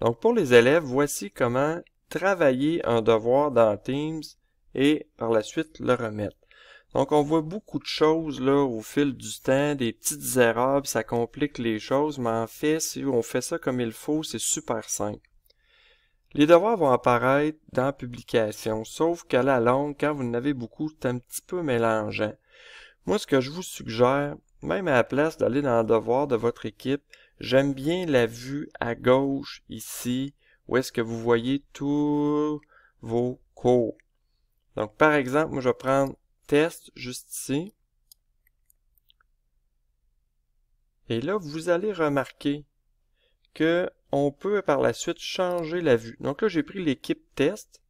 Donc, pour les élèves, voici comment travailler un devoir dans Teams et par la suite le remettre. Donc, on voit beaucoup de choses là au fil du temps, des petites erreurs, ça complique les choses, mais en fait, si on fait ça comme il faut, c'est super simple. Les devoirs vont apparaître dans publication, sauf qu'à la longue, quand vous en avez beaucoup, c'est un petit peu mélangeant. Moi, ce que je vous suggère, même à la place d'aller dans le devoir de votre équipe, J'aime bien la vue à gauche ici, où est-ce que vous voyez tous vos cours. Donc, par exemple, moi, je vais prendre test juste ici. Et là, vous allez remarquer que on peut par la suite changer la vue. Donc là, j'ai pris l'équipe test.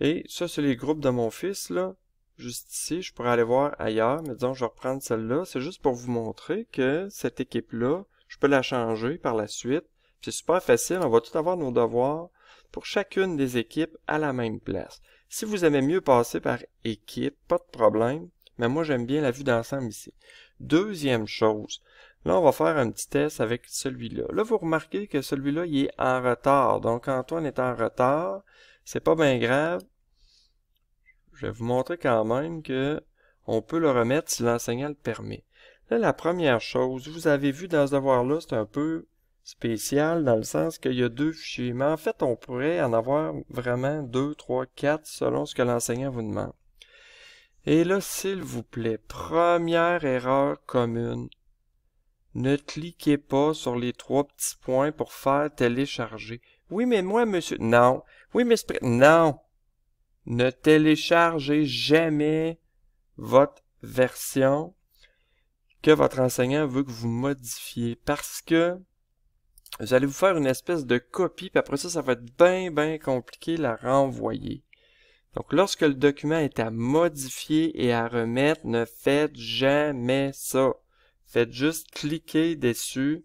Et ça, c'est les groupes de mon fils, là. Juste ici, je pourrais aller voir ailleurs. Mais disons, je vais reprendre celle-là. C'est juste pour vous montrer que cette équipe-là, je peux la changer par la suite. C'est super facile. On va tout avoir nos devoirs pour chacune des équipes à la même place. Si vous aimez mieux passer par équipe, pas de problème. Mais moi, j'aime bien la vue d'ensemble ici. Deuxième chose. Là, on va faire un petit test avec celui-là. Là, vous remarquez que celui-là, il est en retard. Donc, Antoine est en retard. C'est pas bien grave. Je vais vous montrer quand même que on peut le remettre si l'enseignant le permet. Là, la première chose, vous avez vu dans ce devoir-là, c'est un peu spécial dans le sens qu'il y a deux fichiers. Mais en fait, on pourrait en avoir vraiment deux, trois, quatre selon ce que l'enseignant vous demande. Et là, s'il vous plaît, première erreur commune. Ne cliquez pas sur les trois petits points pour faire télécharger. Oui, mais moi, monsieur... Non. Oui, mais... Non. Ne téléchargez jamais votre version que votre enseignant veut que vous modifiez parce que vous allez vous faire une espèce de copie, puis après ça, ça va être bien, bien compliqué la renvoyer. Donc, lorsque le document est à modifier et à remettre, ne faites jamais ça. Faites juste cliquer dessus.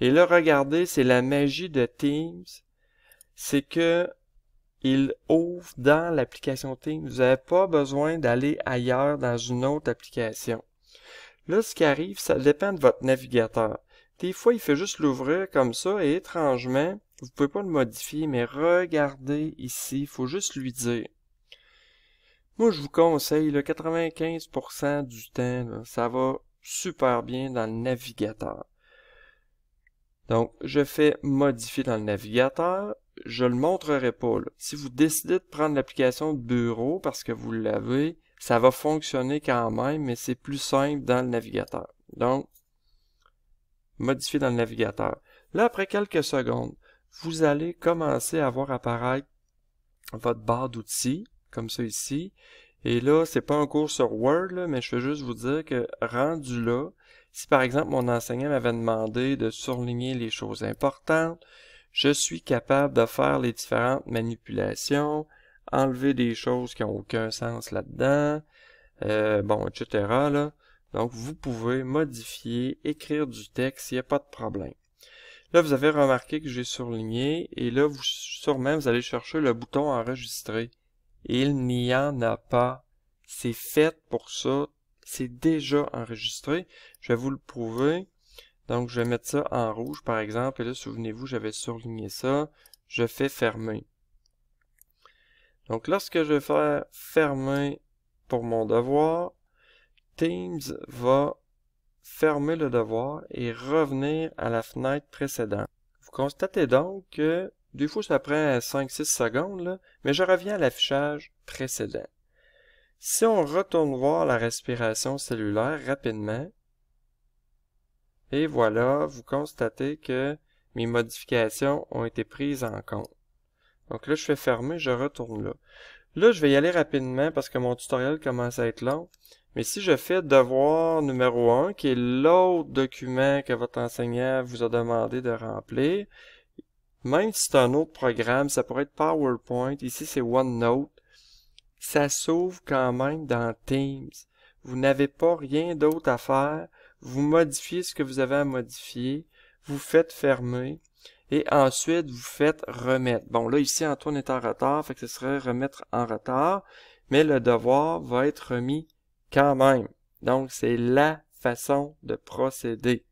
Et là, regardez, c'est la magie de Teams. C'est que il ouvre dans l'application Teams. Vous n'avez pas besoin d'aller ailleurs dans une autre application. Là, ce qui arrive, ça dépend de votre navigateur. Des fois, il fait juste l'ouvrir comme ça et étrangement, vous ne pouvez pas le modifier, mais regardez ici, il faut juste lui dire. Moi, je vous conseille, le 95% du temps, ça va super bien dans le navigateur. Donc, je fais modifier dans le navigateur. Je le montrerai pas. Si vous décidez de prendre l'application de bureau parce que vous l'avez, ça va fonctionner quand même, mais c'est plus simple dans le navigateur. Donc, modifier dans le navigateur. Là, après quelques secondes, vous allez commencer à voir apparaître votre barre d'outils, comme ça ici. Et là, c'est pas un cours sur Word, mais je veux juste vous dire que rendu là, si par exemple mon enseignant m'avait demandé de surligner les choses importantes, je suis capable de faire les différentes manipulations, enlever des choses qui n'ont aucun sens là-dedans, euh, bon, etc. Là. Donc, vous pouvez modifier, écrire du texte, il n'y a pas de problème. Là, vous avez remarqué que j'ai surligné, et là, vous, sûrement, vous allez chercher le bouton enregistrer. Il n'y en a pas. C'est fait pour ça. C'est déjà enregistré. Je vais vous le prouver. Donc, je vais mettre ça en rouge, par exemple. Et là, souvenez-vous, j'avais surligné ça. Je fais fermer. Donc lorsque je vais faire, fermer pour mon devoir, Teams va fermer le devoir et revenir à la fenêtre précédente. Vous constatez donc que du coup, ça prend 5-6 secondes, là, mais je reviens à l'affichage précédent. Si on retourne voir la respiration cellulaire rapidement, et voilà, vous constatez que mes modifications ont été prises en compte. Donc là, je fais fermer, je retourne là. Là, je vais y aller rapidement parce que mon tutoriel commence à être long. Mais si je fais devoir numéro 1, qui est l'autre document que votre enseignant vous a demandé de remplir, même si c'est un autre programme, ça pourrait être PowerPoint, ici c'est OneNote, ça s'ouvre quand même dans Teams. Vous n'avez pas rien d'autre à faire, vous modifiez ce que vous avez à modifier, vous faites fermer, et ensuite, vous faites remettre. Bon, là, ici, Antoine est en retard, fait que ce serait remettre en retard. Mais le devoir va être remis quand même. Donc, c'est la façon de procéder.